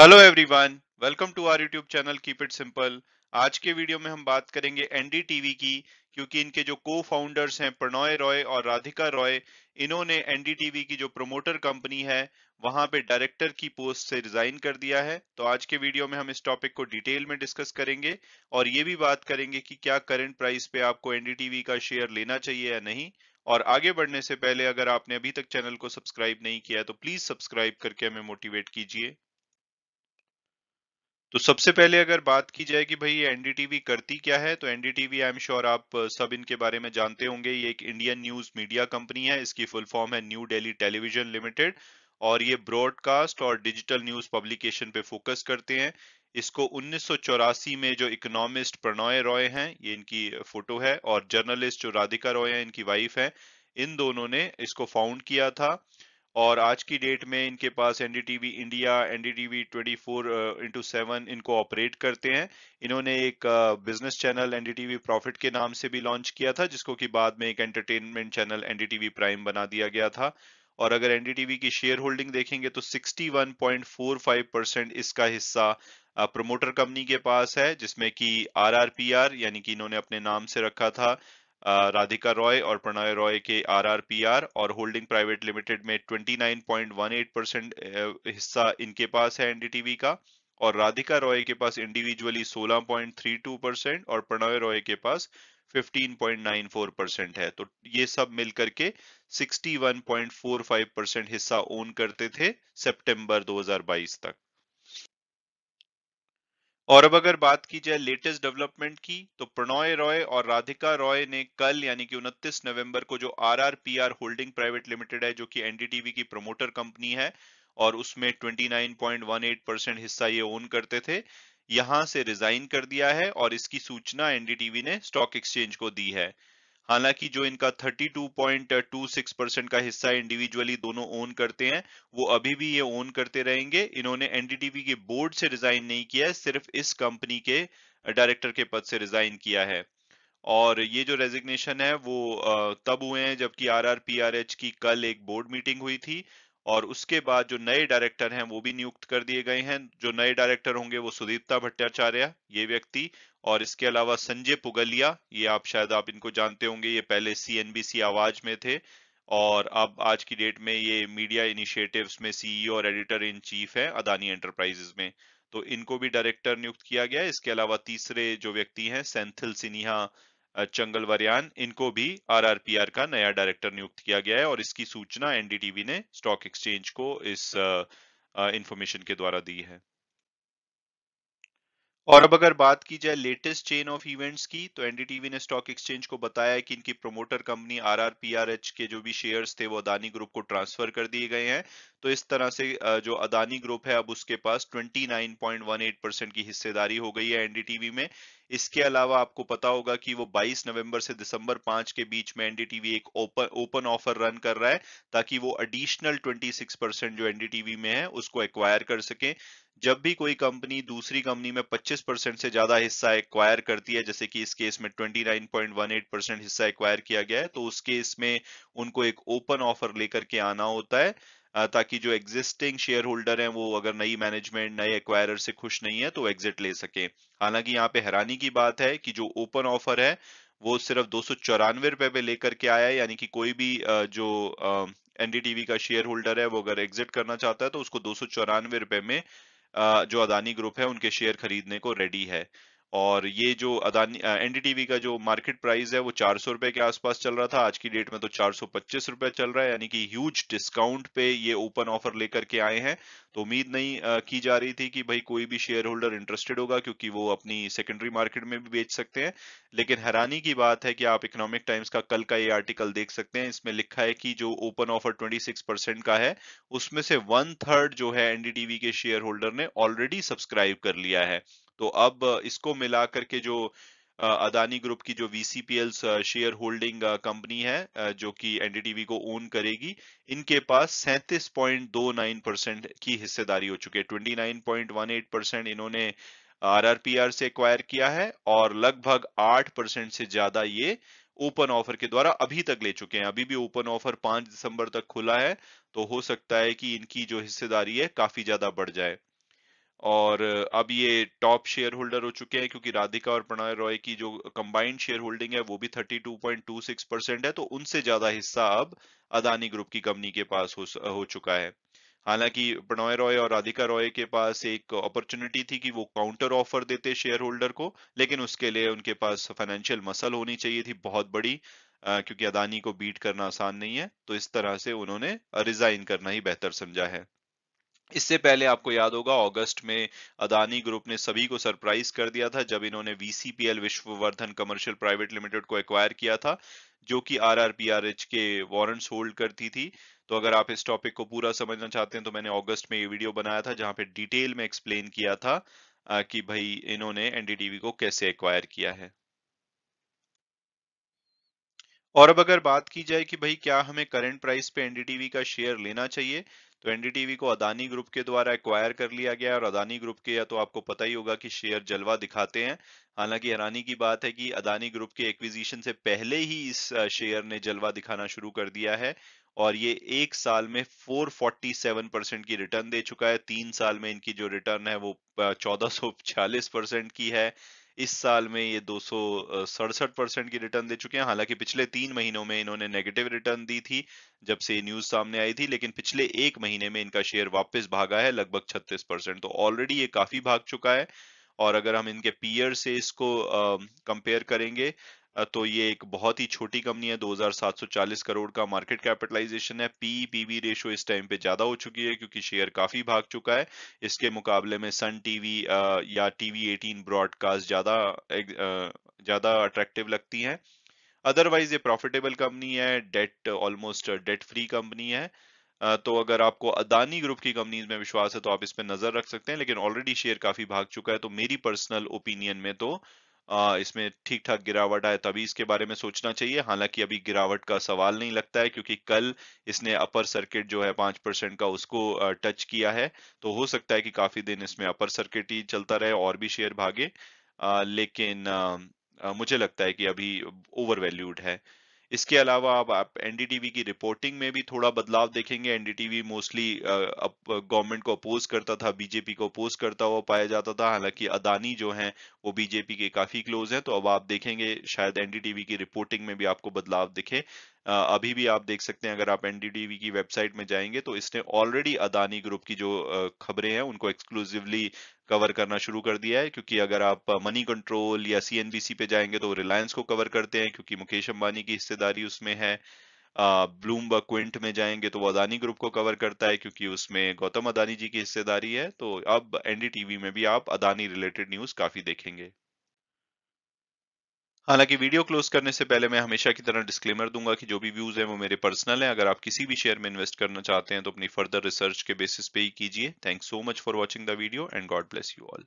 hello everyone welcome to our YouTube channel keep it simple आज के video में हम बात करेंगे एनडीटीवी की क्योंकि इनके जो को फाउंडर्स हैं प्रणॉय रॉय और राधिका रॉय इन्होंने एनडीटीवी की जो प्रमोटर कंपनी है वहां पे डायरेक्टर की पोस्ट से रिजाइन कर दिया है तो आज के वीडियो में हम इस टॉपिक को डिटेल में डिस्कस करेंगे और ये भी बात करेंगे कि क्या करेंट प्राइस पे आपको एनडीटीवी का शेयर लेना चाहिए या नहीं और आगे बढ़ने से पहले अगर आपने अभी तक चैनल को सब्सक्राइब नहीं किया तो प्लीज सब्सक्राइब करके हमें मोटिवेट कीजिए तो सबसे पहले अगर बात की जाए कि भाई एनडीटीवी करती क्या है तो एनडीटीवी आई एम श्योर आप सब इनके बारे में जानते होंगे ये एक इंडियन न्यूज मीडिया कंपनी है इसकी फुल फॉर्म है न्यू डेली टेलीविजन लिमिटेड और ये ब्रॉडकास्ट और डिजिटल न्यूज पब्लिकेशन पे फोकस करते हैं इसको उन्नीस में जो इकोनॉमिस्ट प्रणय रॉय हैं ये इनकी फोटो है और जर्नलिस्ट जो राधिका रॉय है इनकी वाइफ है इन दोनों ने इसको फाउंड किया था और आज की डेट में इनके पास NDTV India NDTV 24 four into seven इनको ऑपरेट करते हैं इन्होंने एक बिजनेस चैनल एनडीटीवी प्रॉफिट के नाम से भी लॉन्च किया था जिसको कि बाद में एक एंटरटेनमेंट चैनल एनडीटीवी प्राइम बना दिया गया था और अगर एनडीटीवी की शेयर होल्डिंग देखेंगे तो 61.45 परसेंट इसका हिस्सा प्रमोटर uh, कंपनी के पास है जिसमें कि आरआरपीआर यानी कि इन्होंने अपने नाम से रखा था राधिका रॉय और प्रणय रॉय के आरआरपीआर और होल्डिंग प्राइवेट लिमिटेड में 29.18 परसेंट हिस्सा इनके पास है एनडीटीवी का और राधिका रॉय के पास इंडिविजुअली 16.32 परसेंट और प्रणय रॉय के पास 15.94 परसेंट है तो ये सब मिलकर के 61.45 परसेंट हिस्सा ओन करते थे सितंबर 2022 तक और अब अगर बात की जाए लेटेस्ट डेवलपमेंट की तो प्रणॉय रॉय और राधिका रॉय ने कल यानी कि 29 नवंबर को जो आरआरपीआर होल्डिंग प्राइवेट लिमिटेड है जो कि एनडीटीवी की प्रमोटर कंपनी है और उसमें 29.18 परसेंट हिस्सा ये ओन करते थे यहां से रिजाइन कर दिया है और इसकी सूचना एनडीटीवी ने स्टॉक एक्सचेंज को दी है हालांकि जो इनका 32.26 परसेंट का हिस्सा इंडिविजुअली दोनों ओन करते हैं वो अभी भी ये ओन करते रहेंगे इन्होंने एनडीटीवी के बोर्ड से रिजाइन नहीं किया है सिर्फ इस कंपनी के डायरेक्टर के पद से रिजाइन किया है और ये जो रेजिग्नेशन है वो तब हुए हैं जबकि एच की कल एक बोर्ड मीटिंग हुई थी और उसके बाद जो नए डायरेक्टर हैं वो भी नियुक्त कर दिए गए हैं जो नए डायरेक्टर होंगे वो सुदीप्ता भट्टाचार्य ये व्यक्ति और इसके अलावा संजय पुगलिया ये आप शायद आप इनको जानते होंगे ये पहले सीएनबीसी आवाज में थे और अब आज की डेट में ये मीडिया इनिशिएटिव्स में सीईओ e और एडिटर इन चीफ है अदानी एंटरप्राइजेस में तो इनको भी डायरेक्टर नियुक्त किया गया इसके अलावा तीसरे जो व्यक्ति हैं सेंथिल सिन्हा चंगल वरियान इनको भी आरआरपीआर का नया डायरेक्टर नियुक्त किया गया है और इसकी सूचना एनडीटीवी ने स्टॉक एक्सचेंज को इस इंफॉर्मेशन के द्वारा दी है और अब अगर बात की जाए लेटेस्ट चेन ऑफ इवेंट्स की तो एनडीटीवी ने स्टॉक एक्सचेंज को बताया है कि इनकी प्रोमोटर कंपनी आरआरपीआरएच के जो भी शेयर्स थे वो अदानी ग्रुप को ट्रांसफर कर दिए गए हैं तो इस तरह से जो अदानी ग्रुप है अब उसके पास 29.18 परसेंट की हिस्सेदारी हो गई है एनडीटीवी में इसके अलावा आपको पता होगा कि वो 22 नवंबर से दिसंबर 5 के बीच में एनडीटीवी एक ओपन ऑफर रन कर रहा है ताकि वो एडिशनल 26 परसेंट जो एनडीटीवी में है उसको एक्वायर कर सके जब भी कोई कंपनी दूसरी कंपनी में 25 परसेंट से ज्यादा हिस्सा एक्वायर करती है जैसे कि इस केस में 29.18 परसेंट हिस्सा एक्वायर किया गया है तो उस केस में उनको एक ओपन ऑफर लेकर के आना होता है ताकि जो एग्जिस्टिंग शेयर होल्डर हैं वो अगर नई मैनेजमेंट नए एक्वायरर से खुश नहीं है तो एग्जिट ले सके हालांकि यहाँ पे हैरानी की बात है कि जो ओपन ऑफर है वो सिर्फ दो रुपए पे लेकर के आया है यानी कि कोई भी जो एनडीटीवी का शेयर होल्डर है वो अगर एग्जिट करना चाहता है तो उसको दो रुपए में जो अदानी ग्रुप है उनके शेयर खरीदने को रेडी है और ये जो अदानी एनडीटीवी का जो मार्केट प्राइस है वो चार सौ रुपए के आसपास चल रहा था आज की डेट में तो चार सौ पच्चीस रुपए चल रहा है यानी कि ह्यूज डिस्काउंट पे ये ओपन ऑफर लेकर के आए हैं तो उम्मीद नहीं आ, की जा रही थी कि भाई कोई भी शेयर होल्डर इंटरेस्टेड होगा क्योंकि वो अपनी सेकेंडरी मार्केट में भी बेच सकते हैं लेकिन हैरानी की बात है कि आप इकोनॉमिक टाइम्स का कल का ये आर्टिकल देख सकते हैं इसमें लिखा है कि जो ओपन ऑफर 26 परसेंट का है उसमें से वन थर्ड जो है एनडीटीवी के शेयर होल्डर ने ऑलरेडी सब्सक्राइब कर लिया है तो अब इसको मिला करके जो अदानी ग्रुप की जो वीसीपीएल शेयर होल्डिंग कंपनी है जो कि एनडीटीवी को ओन करेगी इनके पास सैंतीस पॉइंट दो नाइन परसेंट की हिस्सेदारी हो चुकी है twenty nine point one eight percent इन्होंने आरआरपीआर से एक्वायर किया है और लगभग आठ परसेंट से ज्यादा ये ओपन ऑफर के द्वारा अभी तक ले चुके हैं अभी भी ओपन ऑफर पांच दिसंबर तक खुला है तो हो सकता है कि इनकी जो हिस्सेदारी है काफी ज्यादा बढ़ जाए और अब ये टॉप शेयर होल्डर हो चुके हैं क्योंकि राधिका और प्रणय रॉय की जो कंबाइंड शेयर होल्डिंग है वो भी 32.26 परसेंट है तो उनसे ज्यादा हिस्सा अब अदानी ग्रुप की कंपनी के पास हो, हो चुका है हालांकि प्रणय रॉय और राधिका रॉय के पास एक अपॉर्चुनिटी थी कि वो काउंटर ऑफर देते शेयर होल्डर को लेकिन उसके लिए उनके पास फाइनेंशियल मसल होनी चाहिए थी बहुत बड़ी क्योंकि अदानी को बीट करना आसान नहीं है तो इस तरह से उन्होंने रिजाइन करना ही बेहतर समझा है इससे पहले आपको याद होगा अगस्त में अदानी ग्रुप ने सभी को सरप्राइज कर दिया था जब इन्होंने VCPL Vishwavardhan commercial private limited को एक्वायर किया था जो कि आरआरपीआरएच के वारंट्स होल्ड करती थी तो अगर आप इस टॉपिक को पूरा समझना चाहते हैं तो मैंने अगस्त में ये वीडियो बनाया था जहां पे डिटेल में एक्सप्लेन किया था कि भाई इन्होंने एनडीटीवी को कैसे एक्वायर किया है और अब अगर बात की जाए कि भाई क्या हमें करंट प्राइस पे एनडीटीवी का शेयर लेना चाहिए तो एनडीटीवी को अदानी ग्रुप के द्वारा एक्वायर कर लिया गया और अदानी ग्रुप के या तो आपको पता ही होगा कि शेयर जलवा दिखाते हैं हालांकि हैरानी की बात है कि अदानी ग्रुप के एक्विजिशन से पहले ही इस शेयर ने जलवा दिखाना शुरू कर दिया है और ये एक साल में 447 परसेंट की रिटर्न दे चुका है तीन साल में इनकी जो रिटर्न है वो चौदह परसेंट की है इस साल में ये दो परसेंट की रिटर्न दे चुके हैं हालांकि पिछले तीन महीनों में इन्होंने नेगेटिव रिटर्न दी थी जब से न्यूज सामने आई थी लेकिन पिछले एक महीने में इनका शेयर वापस भागा है लगभग छत्तीस परसेंट तो ऑलरेडी ये काफी भाग चुका है और अगर हम इनके पीयर से इसको कंपेयर करेंगे तो ये एक बहुत ही छोटी कंपनी है 2740 करोड़ का मार्केट कैपिटलाइजेशन है पी पीवी रेशो इस टाइम पे ज्यादा हो चुकी है क्योंकि शेयर काफी भाग चुका है इसके मुकाबले में सन टीवी या टीवी 18 ब्रॉडकास्ट ज्यादा ज्यादा अट्रैक्टिव लगती है अदरवाइज ये प्रॉफिटेबल कंपनी है debt almost debt free company है तो अगर आपको अदानी ग्रुप की कंपनीज में विश्वास है तो आप इस पर नजर रख सकते हैं लेकिन ऑलरेडी शेयर काफी भाग चुका है तो मेरी पर्सनल ओपिनियन में तो इसमें ठीक ठाक गिरावट आए तभी इसके बारे में सोचना चाहिए हालांकि अभी गिरावट का सवाल नहीं लगता है क्योंकि कल इसने अपर सर्किट जो है पांच परसेंट का उसको टच किया है तो हो सकता है कि काफी दिन इसमें अपर सर्किट ही चलता रहे और भी शेयर भागे लेकिन मुझे लगता है कि अभी ओवर वैल्यूड है इसके अलावा अब आप एनडीटीवी की रिपोर्टिंग में भी थोड़ा बदलाव देखेंगे एनडीटीवी मोस्टली गवर्नमेंट को अपोज करता था बीजेपी को अपोज करता हुआ पाया जाता था हालांकि अदानी जो हैं वो बीजेपी के काफी क्लोज हैं तो अब आप देखेंगे शायद एनडीटीवी की रिपोर्टिंग में भी आपको बदलाव दिखे अभी भी आप देख सकते हैं अगर आप एनडीटीवी की वेबसाइट में जाएंगे तो इसने ऑलरेडी अदानी ग्रुप की जो खबरें हैं उनको एक्सक्लूसिवली कवर करना शुरू कर दिया है क्योंकि अगर आप मनी uh, कंट्रोल या सीएनबीसी पे जाएंगे तो रिलायंस को कवर करते हैं क्योंकि मुकेश अंबानी की हिस्सेदारी उसमें है ब्लूमबर्ग क्विंट में जाएंगे तो वो अदानी ग्रुप को कवर करता है क्योंकि उसमें गौतम अदानी जी की हिस्सेदारी है तो अब एनडीटीवी में भी आप अदानी रिलेटेड न्यूज काफी देखेंगे हालांकि वीडियो क्लोज करने से पहले मैं हमेशा की तरह डिस्क्लेमर दूंगा कि जो भी व्यूज हैं वो मेरे पर्सनल हैं अगर आप किसी भी शेयर में इन्वेस्ट करना चाहते हैं तो अपनी फर्दर रिसर्च के बेसिस पे ही कीजिए thank so much for watching the video and God bless you all